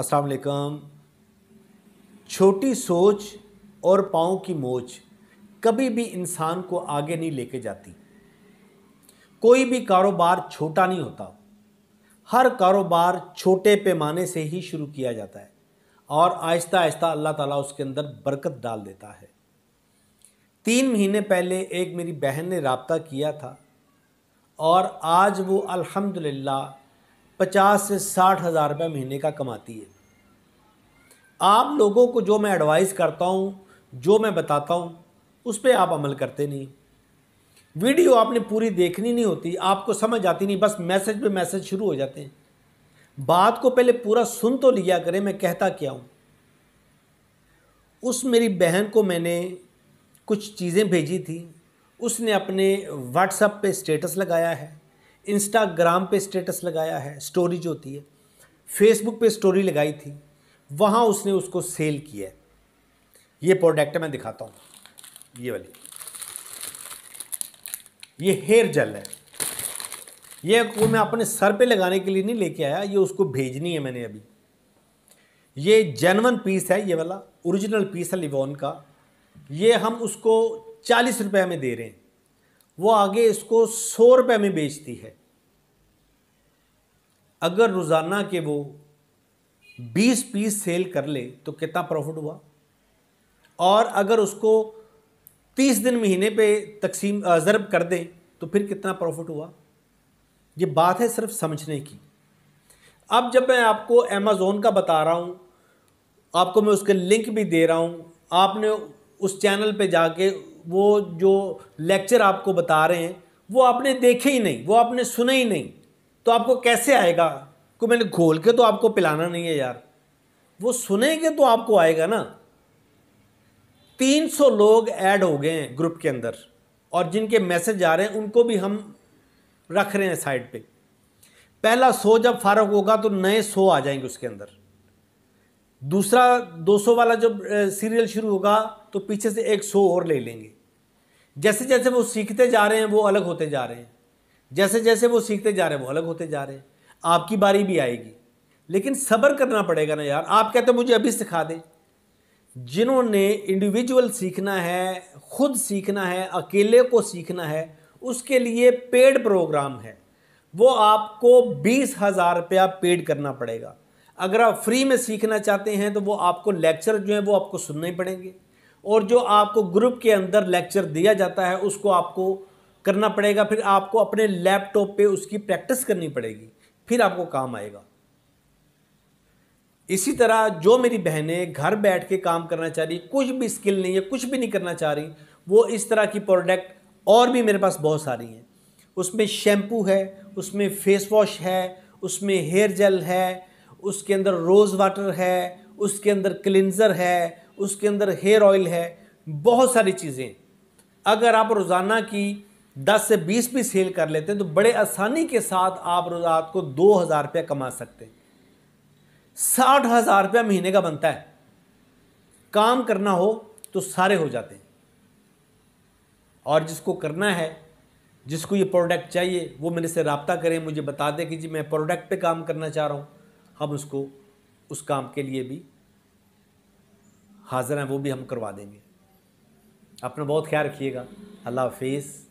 अस्सलाम वालेकुम छोटी सोच और पाँव की मोच कभी भी इंसान को आगे नहीं लेके जाती कोई भी कारोबार छोटा नहीं होता हर कारोबार छोटे पैमाने से ही शुरू किया जाता है और आहिस्ता आहिस्ता अल्लाह ताला उसके अंदर बरकत डाल देता है तीन महीने पहले एक मेरी बहन ने रबता किया था और आज वो अल्हम्दुलिल्लाह पचास से साठ हज़ार रुपये महीने का कमाती है आप लोगों को जो मैं एडवाइस करता हूँ जो मैं बताता हूँ उस पर आप अमल करते नहीं वीडियो आपने पूरी देखनी नहीं होती आपको समझ आती नहीं बस मैसेज पे मैसेज शुरू हो जाते हैं बात को पहले पूरा सुन तो लिया करें मैं कहता क्या हूँ उस मेरी बहन को मैंने कुछ चीज़ें भेजी थी उसने अपने व्हाट्सएप पे स्टेटस लगाया है इंस्टाग्राम पे स्टेटस लगाया है स्टोरी जो होती है फेसबुक पे स्टोरी लगाई थी वहाँ उसने उसको सेल किया है ये प्रोडक्ट मैं दिखाता हूँ ये वाली ये हेयर जेल है ये वो मैं अपने सर पे लगाने के लिए नहीं लेके आया ये उसको भेजनी है मैंने अभी ये जेनवन पीस है ये वाला ओरिजिनल पीस है लिवॉन का ये हम उसको चालीस रुपये में दे रहे हैं वो आगे इसको सौ रुपये में बेचती है अगर रोज़ाना के वो 20 पीस सेल कर ले तो कितना प्रॉफिट हुआ और अगर उसको 30 दिन महीने पे तकसीम ज़रब कर दें तो फिर कितना प्रॉफिट हुआ ये बात है सिर्फ समझने की अब जब मैं आपको अमेज़ोन का बता रहा हूँ आपको मैं उसके लिंक भी दे रहा हूँ आपने उस चैनल पे जाके वो जो लेक्चर आपको बता रहे हैं वो आपने देखे ही नहीं वो आपने सुने ही नहीं तो आपको कैसे आएगा को मैंने घोल के तो आपको पिलाना नहीं है यार वो सुनेंगे तो आपको आएगा ना 300 लोग ऐड हो गए हैं ग्रुप के अंदर और जिनके मैसेज आ रहे हैं उनको भी हम रख रहे हैं साइड पे पहला सो जब फारग होगा तो नए सो आ जाएंगे उसके अंदर दूसरा 200 वाला जब सीरियल शुरू होगा तो पीछे से एक सो और ले लेंगे जैसे जैसे वो सीखते जा रहे हैं वो अलग होते जा रहे हैं जैसे जैसे वो सीखते जा रहे हैं वो अलग होते जा रहे हैं आपकी बारी भी आएगी लेकिन सब्र करना पड़ेगा ना यार आप कहते मुझे अभी सिखा दें जिन्होंने इंडिविजुअल सीखना है खुद सीखना है अकेले को सीखना है उसके लिए पेड प्रोग्राम है वो आपको बीस हज़ार रुपया पेड करना पड़ेगा अगर आप फ्री में सीखना चाहते हैं तो वो आपको लेक्चर जो है वो आपको सुनने पड़ेंगे और जो आपको ग्रुप के अंदर लेक्चर दिया जाता है उसको आपको करना पड़ेगा फिर आपको अपने लैपटॉप पे उसकी प्रैक्टिस करनी पड़ेगी फिर आपको काम आएगा इसी तरह जो मेरी बहनें घर बैठ के काम करना चाह रही कुछ भी स्किल नहीं है कुछ भी नहीं करना चाह रही वो इस तरह की प्रोडक्ट और भी मेरे पास बहुत सारी हैं उसमें शैम्पू है उसमें फेस वॉश है उसमें हेयर जेल है उसके अंदर रोज़ वाटर है उसके अंदर क्लिनज़र है उसके अंदर हेयर ऑयल है बहुत सारी चीज़ें अगर आप रोज़ाना की 10 से 20 भी सेल कर लेते हैं तो बड़े आसानी के साथ आप रात को दो हज़ार रुपया कमा सकते हैं साठ हज़ार रुपया महीने का बनता है काम करना हो तो सारे हो जाते हैं और जिसको करना है जिसको ये प्रोडक्ट चाहिए वो मेरे से रबता करें मुझे बता दें कि जी मैं प्रोडक्ट पे काम करना चाह रहा हूँ हम उसको उस काम के लिए भी हाज़िर हैं वो भी हम करवा देंगे अपना बहुत ख्याल रखिएगा अल्लाह हाफिज़